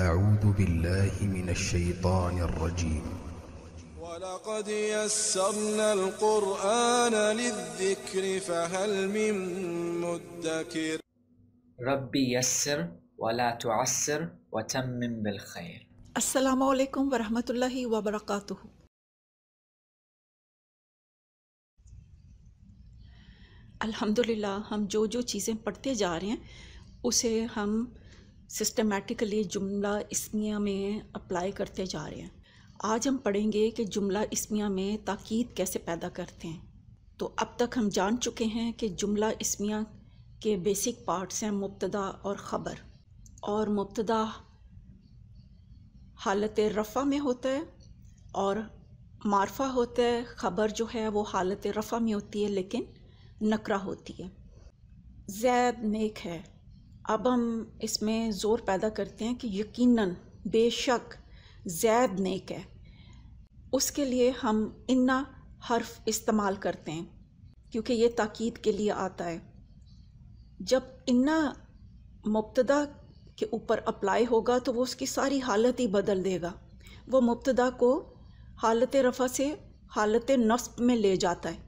أعوذ بالله من الشيطان الرجيم ولقد يسرنا القرآن للذكر فهل من مدكر ربي يسر ولا تعسر وتمم بالخير السلام عليكم ورحمة الله وبركاته لله ہم جو جو چیزیں پڑھتے جا رہے ہیں اسے ہم सिस्टमेटिकली जुमला इसमिया में अप्लाई करते जा रहे हैं आज हम पढ़ेंगे कि जुमला इसमिया में ताक़ीद कैसे पैदा करते हैं तो अब तक हम जान चुके हैं कि जुमला इसमिया के बेसिक पार्ट्स हैं मुबतदा और ख़बर और मुबतदा हालत रफ़ा में होता है और मारफा होता है ख़बर जो है वो हालत रफ़ा में होती है लेकिन नकरा होती है जैद नेक है अब हम इसमें ज़ोर पैदा करते हैं कि यकीनन बेशक जैद नेक है उसके लिए हम इन्ना हर्फ इस्तेमाल करते हैं क्योंकि ये ताक़ीद के लिए आता है जब इन्ना मुबतदा के ऊपर अप्लाई होगा तो वो उसकी सारी हालत ही बदल देगा वो मुबतदा को हालत रफ़ा से हालत नस्ब में ले जाता है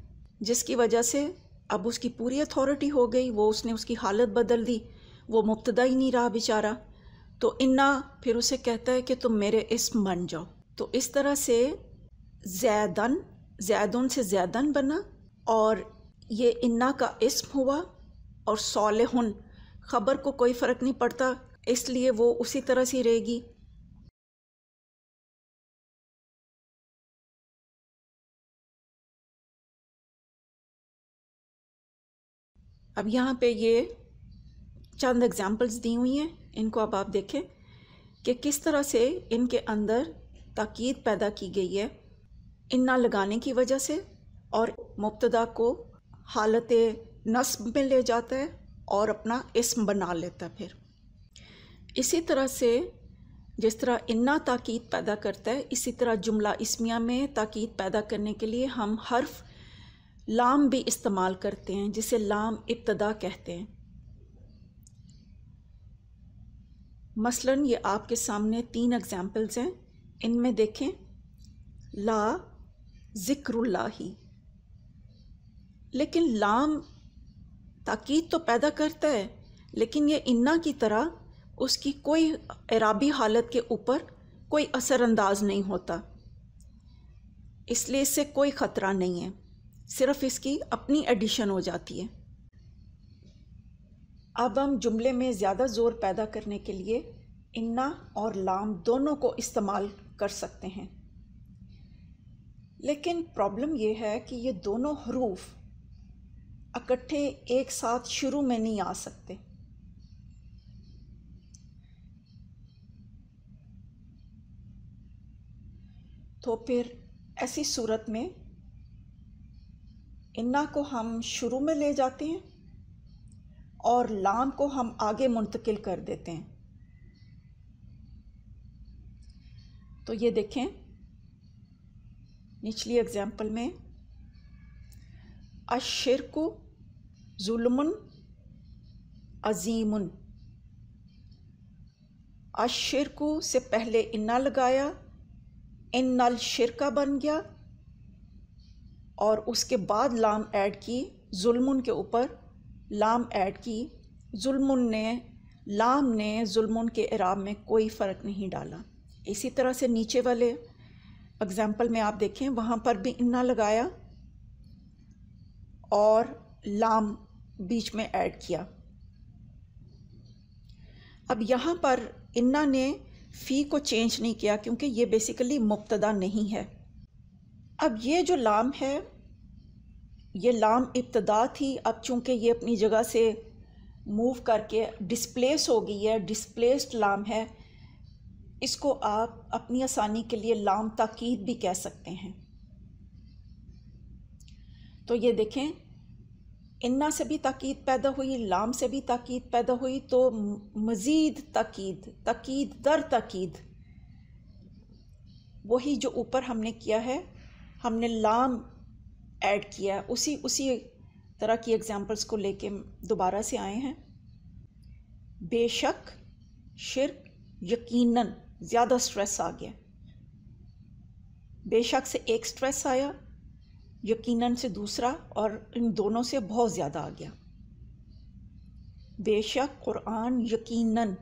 जिसकी वजह से अब उसकी पूरी अथॉरिटी हो गई वो उसने उसकी हालत बदल दी वो मुबतदा ही नहीं रहा बेचारा तो इन्ना फिर उसे कहता है कि तुम मेरे इसम बन जाओ तो इस तरह से जैदन जैदन से जैदन बना और ये इन्ना का इसम हुआ और सोलहन ख़बर को कोई फ़र्क नहीं पड़ता इसलिए वो उसी तरह से रहेगी अब यहाँ पे ये चंद एग्ज़ाम्पल्स दी हुई हैं इनको अब आप देखें कि किस तरह से इनके अंदर ताक़ीद पैदा की गई है इन्ना लगाने की वजह से और मुबतदा को हालत नस्ब में ले जाता है और अपना इसम बना लेता है फिर इसी तरह से जिस तरह इन्ना ताक़ीद पैदा करता है इसी तरह जुमला इसमिया में ताक़ीद पैदा करने के लिए हम हर्फ लाम भी इस्तेमाल करते हैं जिसे लाम इब्तदा कहते हैं मसलन ये आपके सामने तीन एग्ज़ाम्पल्स हैं इनमें देखें ला ज़िक्रुल्ला ही लेकिन लाम ताकीद तो पैदा करता है लेकिन ये इन्ना की तरह उसकी कोई एराबी हालत के ऊपर कोई असरअंदाज नहीं होता इसलिए इससे कोई ख़तरा नहीं है सिर्फ़ इसकी अपनी एडिशन हो जाती है अब हम जुमले में ज़्यादा ज़ोर पैदा करने के लिए इन्ना और लाम दोनों को इस्तेमाल कर सकते हैं लेकिन प्रॉब्लम यह है कि ये दोनों हरूफ इकट्ठे एक साथ शुरू में नहीं आ सकते तो फिर ऐसी सूरत में इन्ना को हम शुरू में ले जाते हैं और लाम को हम आगे मुंतकिल कर देते हैं तो ये देखें निचली एग्ज़ाम्पल में अशरकु जुलमन अजीमन अशरकु से पहले इन्ना लगाया नल शिरका बन गया और उसके बाद लाम ऐड की जुल्मन के ऊपर लाम ऐड की जुल्मुन ने लाम ने जुल्मुन के इराब में कोई फ़र्क नहीं डाला इसी तरह से नीचे वाले एग्ज़ाम्पल में आप देखें वहाँ पर भी इन्ना लगाया और लाम बीच में ऐड किया अब यहाँ पर इन्ना ने फ़ी को चेंज नहीं किया क्योंकि ये बेसिकली मुब्तदा नहीं है अब ये जो लाम है ये लाम इब्तदा थी अब चूँकि ये अपनी जगह से मूव करके डिस्प्लेस हो गई है डिस्प्लेस्ड लाम है इसको आप अपनी आसानी के लिए लाम ताकीद भी कह सकते हैं तो ये देखें इन्ना से भी ताकीद पैदा हुई लाम से भी ताकीद पैदा हुई तो मज़ीद ताकीद ताकीद दर ताकीद वही जो ऊपर हमने किया है हमने लाम ऐड किया उसी उसी तरह की एग्ज़ाम्पल्स को लेके दोबारा से आए हैं बेशक शिर यकीनन ज़्यादा स्ट्रेस आ गया बेशक से एक स्ट्रेस आया यकीनन से दूसरा और इन दोनों से बहुत ज़्यादा आ गया बेशक कुरान यकीनन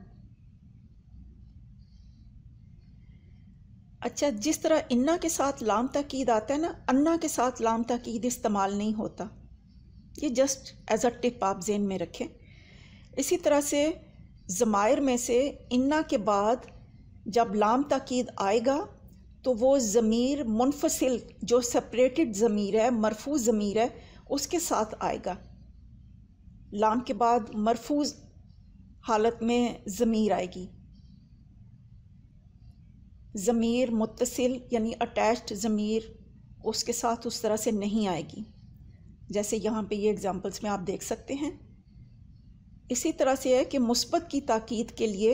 अच्छा जिस तरह इन्ना के साथ लाम तकीद आता है ना अन्ना के साथ लाम तकीद इस्तेमाल नहीं होता ये जस्ट एज अ टिप आप जेन में रखें इसी तरह से ज़मायर में से इन्ना के बाद जब लाम तकीद आएगा तो वो ज़मीर मुनफसिल जो सेपरेटेड ज़मीर है मरफू ज़मीर है उसके साथ आएगा लाम के बाद मरफूज हालत में ज़मीर आएगी ज़मीर मुतसिल यानी अटैच्ड ज़मीर उसके साथ उस तरह से नहीं आएगी जैसे यहाँ पे ये एग्ज़ाम्पल्स में आप देख सकते हैं इसी तरह से है कि मुस्बत की ताक़ीद के लिए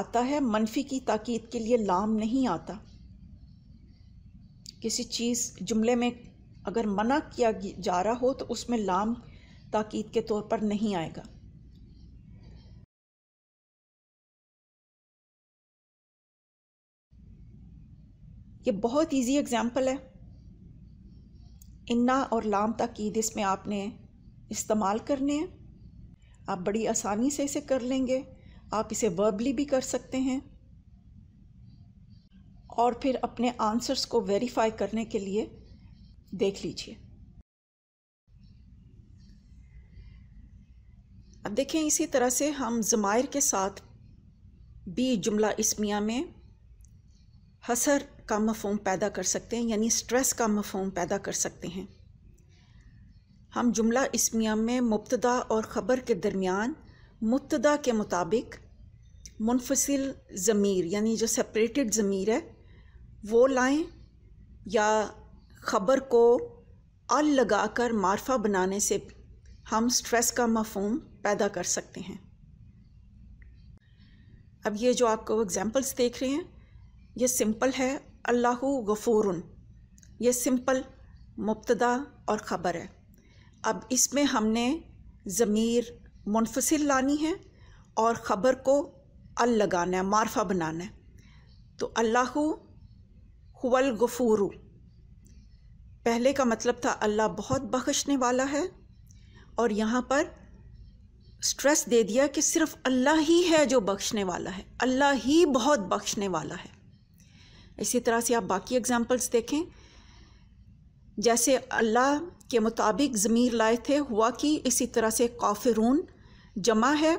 आता है मनफी की ताक़ीद के लिए लाम नहीं आता किसी चीज़ जुमले में अगर मना किया जा रहा हो तो उसमें लाम ताक़ीद के तौर पर नहीं आएगा ये बहुत इजी एग्ज़ाम्पल है इन्ना और लाम ईद इसमें आपने इस्तेमाल करने हैं आप बड़ी आसानी से इसे कर लेंगे आप इसे वर्बली भी कर सकते हैं और फिर अपने आंसर्स को वेरीफाई करने के लिए देख लीजिए अब देखें इसी तरह से हम ज़मायर के साथ भी जुमला इसमिया में हसर का मफहम पैदा कर सकते हैं यानी स्ट्रेस का मफहम पैदा कर सकते हैं हम जुमला इसमिया में मुबतदा और ख़बर के दरमियान मुबतदा के मुताबिक मुनफसिल ज़मीर यानी जो सेपरेटेड ज़मीर है वो लाएं या ख़बर को अल लगा कर मारफा बनाने से हम स्ट्रेस का मफहम पैदा कर सकते हैं अब ये जो आपको एग्ज़ाम्पल्स देख रहे हैं ये सिंपल है अल्लाह गफ़ूर ये सिंपल मुबतदा और ख़बर है अब इसमें हमने ज़मीर मुनफसिल लानी है और ख़बर को अल लगाना है मारफा बनाना है तो अल्लाह हुवल गफ़ूर पहले का मतलब था अल्लाह बहुत बख्शने वाला है और यहाँ पर स्ट्रेस दे दिया कि सिर्फ अल्लाह ही है जो बख्शने वाला है अल्लाह ही बहुत बख्शने वाला है इसी तरह से आप बाकी एग्ज़ाम्पल्स देखें जैसे अल्लाह के मुताबिक ज़मीर लाए थे हुआ कि इसी तरह से काफिरून जमा है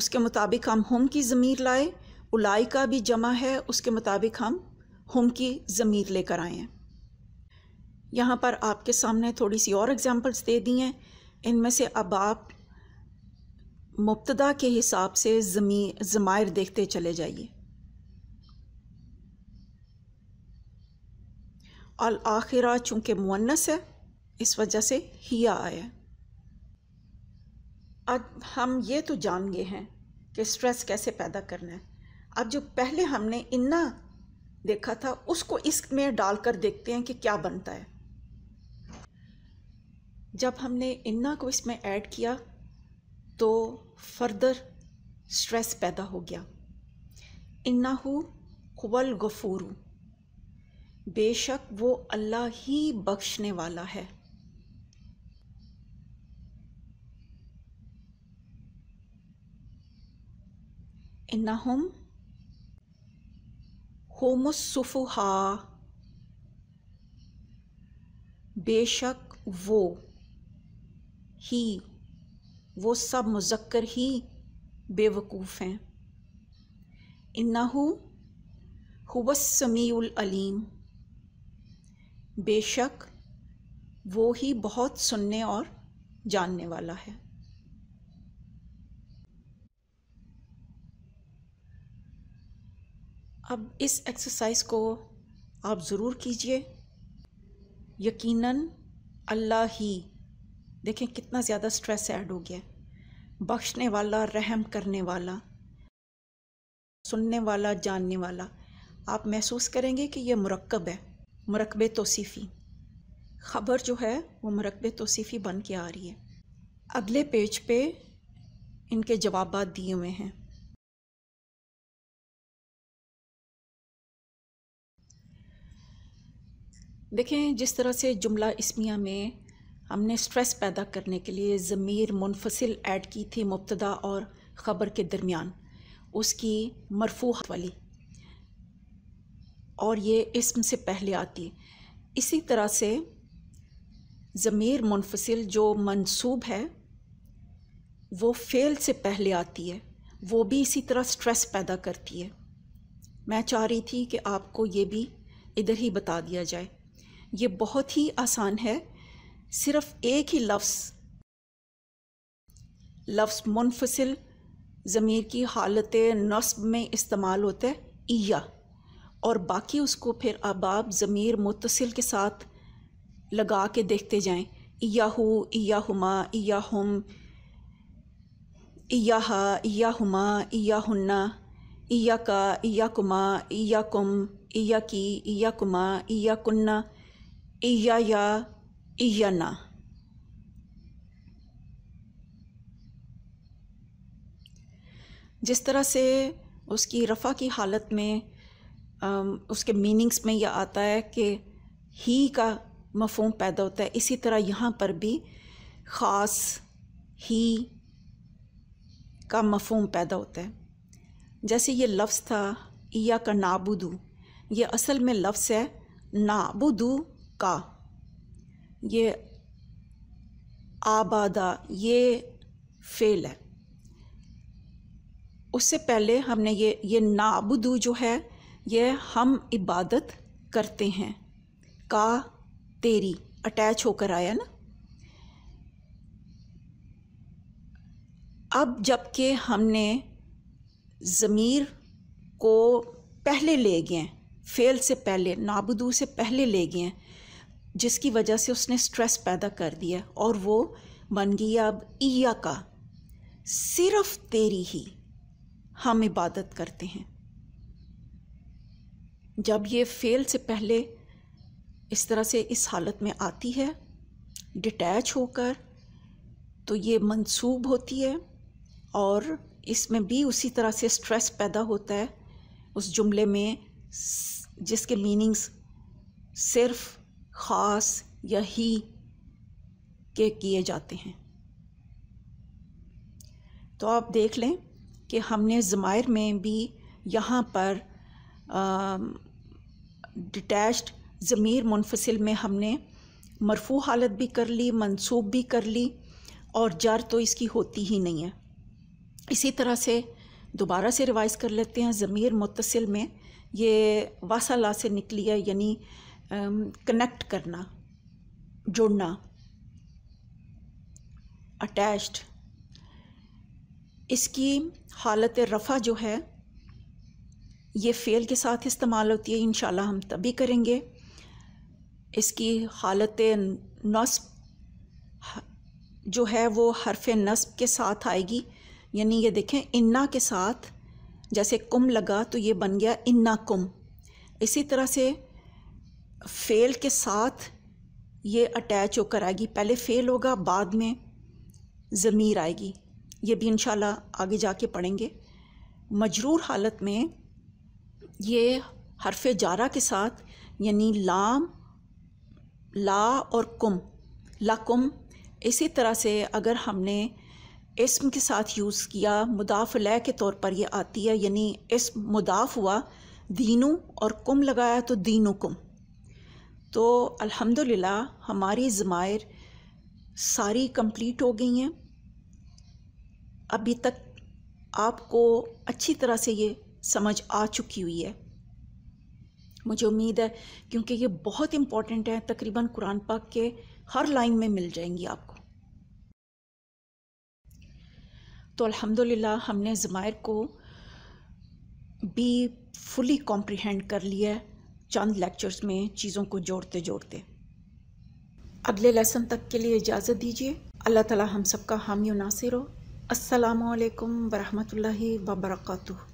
उसके मुताबिक हम हम की ज़मीर लाए उलाई का भी जमा है उसके मुताबिक हम हम की ज़मीर लेकर आए हैं यहाँ पर आपके सामने थोड़ी सी और एग्ज़ाम्पल्स दे दी हैं इनमें से अब आप मुबतदा के हिसाब से ज़मी ज़मायर देखते चले जाइए अल आखिरा चूँकि मुनस है इस वजह से हिया आया अब हम ये तो जान गए हैं कि स्ट्रेस कैसे पैदा करना है अब जो पहले हमने इन्ना देखा था उसको इसमें डालकर देखते हैं कि क्या बनता है जब हमने इन्ना को इसमें ऐड किया तो फर्दर स्ट्रेस पैदा हो गया इन्ना हु गफूरू बेशक वो अल्लाह ही बख्शने वाला है इन्नाहुम होमुसुफुहा बेशक वो ही वो सब मुजक्कर ही बेवकूफ़ हैं इन्ना अलीम बेशक वो ही बहुत सुनने और जानने वाला है अब इस एक्सरसाइज को आप ज़रूर कीजिए यकीनन अल्लाह ही देखें कितना ज़्यादा स्ट्रेस ऐड हो गया बख्शने वाला रहम करने वाला सुनने वाला जानने वाला आप महसूस करेंगे कि यह मरकब है मरकब तोसीफ़ी ख़बर जो है वो मरकब तोसीफ़ी बन के आ रही है अगले पेज पे इनके जवाब दिए हुए हैं देखें जिस तरह से जुमला इसमिया में हमने स्ट्रेस पैदा करने के लिए ज़मीर मुनफसिल ऐड की थी मुबतदा और ख़बर के दरमियान उसकी मरफूहत वाली और ये इसम से पहले आती है इसी तरह से ज़मीर मुनफसिल जो मंसूब है वो फेल से पहले आती है वो भी इसी तरह स्ट्रेस पैदा करती है मैं चाह रही थी कि आपको ये भी इधर ही बता दिया जाए ये बहुत ही आसान है सिर्फ़ एक ही लफ्ज़ लफ्ज़ मुनफसिल ज़मीर की हालत नस्ब में इस्तेमाल होता है ईया और बाकी उसको फिर अब आप ज़मीर मुतसिल के साथ लगा के देखते जाएं याहू याहुमा याहुम याहा याहुमा याहुन्ना याका याकुमा याकुम याकी याकुमा याकुन्ना या या ना जिस तरह से उसकी रफ़ा की हालत में उसके मीनिंग्स में यह आता है कि ही का मफहम पैदा होता है इसी तरह यहाँ पर भी ख़ास ही का मफहम पैदा होता है जैसे ये लफ्ज़ था ईया का नाबुदू ये असल में लफ्स है नाबुदू का ये आबादा ये फेल है उससे पहले हमने ये ये नाबुदू जो है यह हम इबादत करते हैं का तेरी अटैच होकर आया ना अब जबकि हमने ज़मीर को पहले ले गए फेल से पहले नाबदू से पहले ले गए जिसकी वजह से उसने स्ट्रेस पैदा कर दिया और वो बन गई अब ईया का सिर्फ तेरी ही हम इबादत करते हैं जब ये फेल से पहले इस तरह से इस हालत में आती है डिटैच होकर तो ये मंसूब होती है और इसमें भी उसी तरह से स्ट्रेस पैदा होता है उस जुमले में जिसके मीनिंग्स सिर्फ ख़ास या ही के किए जाते हैं तो आप देख लें कि हमने ज़मायर में भी यहाँ पर आ, डिटैच्ड ज़मीर मुनफसिल में हमने मरफू हालत भी कर ली मंसूब भी कर ली और जर तो इसकी होती ही नहीं है इसी तरह से दोबारा से रिवाइज़ कर लेते हैं ज़मीर मुतसिल में ये वासला से निकली है यानी कनेक्ट करना जुड़ना अटैच्ड इसकी हालत रफ़ा जो है ये फ़ेल के साथ इस्तेमाल होती है इन हम तभी करेंगे इसकी हालत नस्ब जो है वो हरफ नस्ब के साथ आएगी यानी ये देखें इन्ना के साथ जैसे कुम लगा तो ये बन गया इन्ना कुम इसी तरह से फ़ेल के साथ ये अटैच होकर आएगी पहले फ़ेल होगा बाद में ज़मीर आएगी ये भी इन आगे जाके पढ़ेंगे मजरूर हालत में ये हरफ जारा के साथ यानी लाम ला और कुम ला कुम इसी तरह से अगर हमने इसम के साथ यूज़ किया मुदाफ़ लय के तौर पर यह आती है यानी इसम मुदाफ़ हुआ दीनू और कुम लगाया तो दीनू कुम तो अल्हम्दुलिल्लाह हमारी ज़मायर सारी कंप्लीट हो गई हैं अभी तक आपको अच्छी तरह से ये समझ आ चुकी हुई है मुझे उम्मीद है क्योंकि ये बहुत इम्पॉर्टेंट है तकरीबन कुरान पाक के हर लाइन में मिल जाएंगी आपको तो अल्हम्दुलिल्लाह हमने ज़मायर को भी फुली कॉम्प्रिहेंड कर लिया है चंद लेक्चर्स में चीज़ों को जोड़ते जोड़ते अगले लेसन तक के लिए इजाज़त दीजिए अल्लाह ताला हम सबका हामी नासिर हो असलकम वरहमल वबरकू